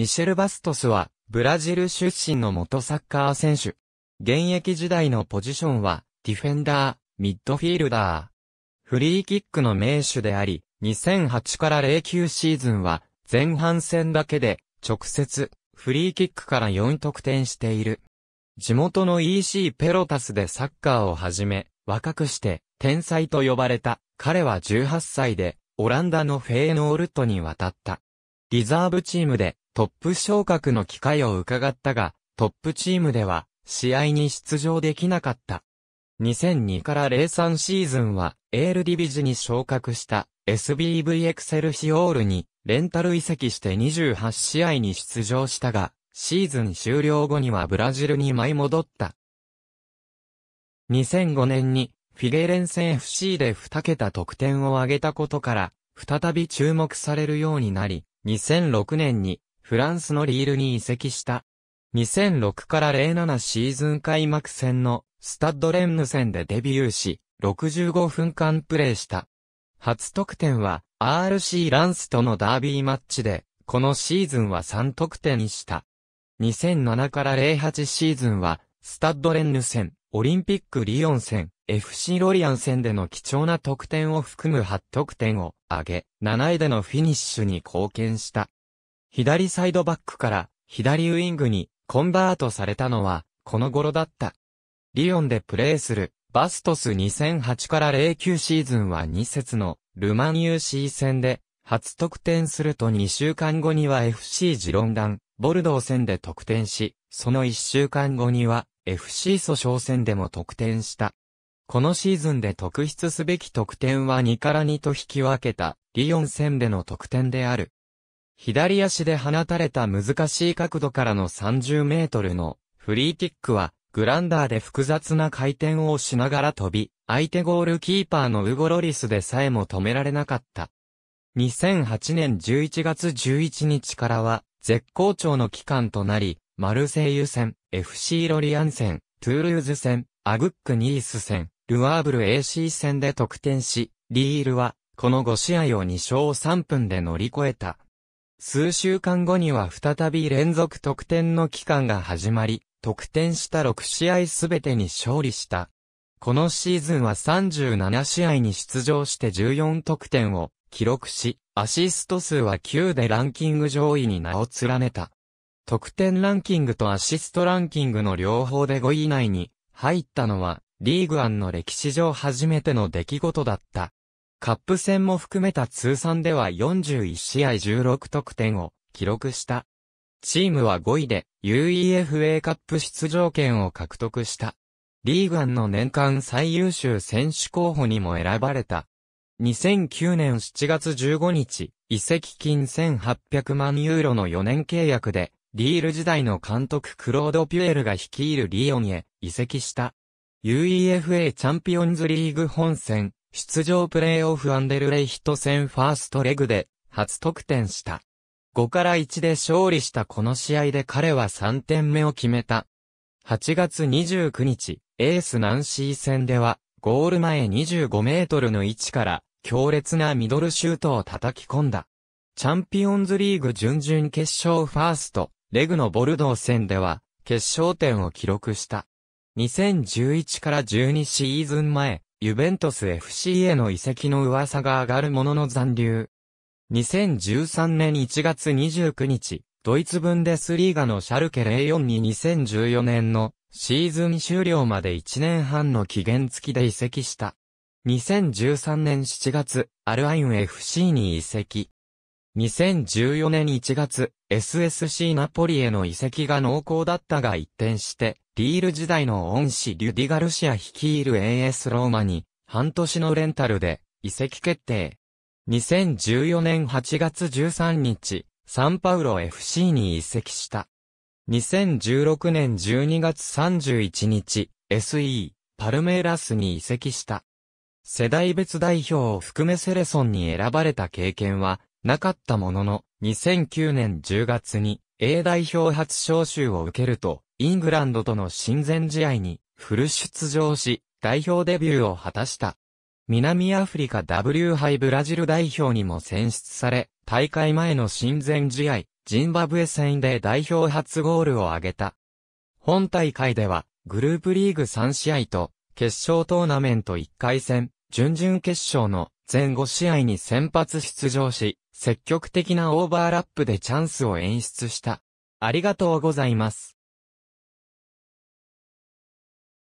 ミシェル・バストスは、ブラジル出身の元サッカー選手。現役時代のポジションは、ディフェンダー、ミッドフィールダー。フリーキックの名手であり、2008から09シーズンは、前半戦だけで、直接、フリーキックから4得点している。地元の EC ペロタスでサッカーを始め、若くして、天才と呼ばれた。彼は18歳で、オランダのフェーノールトに渡った。リザーブチームで、トップ昇格の機会を伺ったが、トップチームでは、試合に出場できなかった。2002から03シーズンは、エールディビジに昇格した、SBV エクセルヒオールに、レンタル移籍して28試合に出場したが、シーズン終了後にはブラジルに舞い戻った。2005年に、フィゲレンセ FC で2桁得点を挙げたことから、再び注目されるようになり、2006年にフランスのリールに移籍した。2006から07シーズン開幕戦のスタッドレンヌ戦でデビューし、65分間プレーした。初得点は RC ランスとのダービーマッチで、このシーズンは3得点にした。2007から08シーズンは、スタッドレンヌ戦、オリンピックリオン戦、FC ロリアン戦での貴重な得点を含む8得点を挙げ、7位でのフィニッシュに貢献した。左サイドバックから左ウィングにコンバートされたのはこの頃だった。リオンでプレーするバストス2008から09シーズンは2節のルマン UC 戦で初得点すると2週間後には FC ジロンダン、ボルドー戦で得点し、その1週間後には FC 訴訟戦でも得点した。このシーズンで特筆すべき得点は2から2と引き分けた、リオン戦での得点である。左足で放たれた難しい角度からの30メートルのフリーキックはグランダーで複雑な回転をしながら飛び、相手ゴールキーパーのウゴロリスでさえも止められなかった。2008年11月11日からは絶好調の期間となり、マルセイユ戦、FC ロリアン戦、トゥールーズ戦、アグックニース戦、ルアーブル AC 戦で得点し、リールはこの5試合を2勝3分で乗り越えた。数週間後には再び連続得点の期間が始まり、得点した6試合すべてに勝利した。このシーズンは37試合に出場して14得点を記録し、アシスト数は9でランキング上位に名を連ねた。得点ランキングとアシストランキングの両方で5位以内に入ったのは、リーグアンの歴史上初めての出来事だった。カップ戦も含めた通算では41試合16得点を記録した。チームは5位で UEFA カップ出場権を獲得した。リーガンの年間最優秀選手候補にも選ばれた。2009年7月15日、移籍金1800万ユーロの4年契約で、リール時代の監督クロード・ピュエルが率いるリオンへ移籍した。UEFA チャンピオンズリーグ本戦、出場プレーオフアンデルレイヒト戦ファーストレグで初得点した。5から1で勝利したこの試合で彼は3点目を決めた。8月29日、エースナンシー戦では、ゴール前25メートルの位置から強烈なミドルシュートを叩き込んだ。チャンピオンズリーグ準々決勝ファースト、レグのボルドー戦では、決勝点を記録した。2011から12シーズン前、ユベントス FC への移籍の噂が上がるものの残留。2013年1月29日、ドイツ分でスリーガのシャルケ04に2014年のシーズン終了まで1年半の期限付きで移籍した。2013年7月、アルアイン FC に移籍。2014年1月、SSC ナポリへの移籍が濃厚だったが一転して、ィール時代の恩師リュディ・ガルシア率いる AS ローマに、半年のレンタルで、移籍決定。2014年8月13日、サンパウロ FC に移籍した。2016年12月31日、SE、パルメイラスに移籍した。世代別代表を含めセレソンに選ばれた経験は、なかったものの、2009年10月に、A 代表初招集を受けると、イングランドとの親善試合にフル出場し、代表デビューを果たした。南アフリカ W 杯ブラジル代表にも選出され、大会前の親善試合、ジンバブエ戦で代表初ゴールを挙げた。本大会では、グループリーグ3試合と、決勝トーナメント1回戦、準々決勝の全5試合に先発出場し、積極的なオーバーラップでチャンスを演出した。ありがとうございます。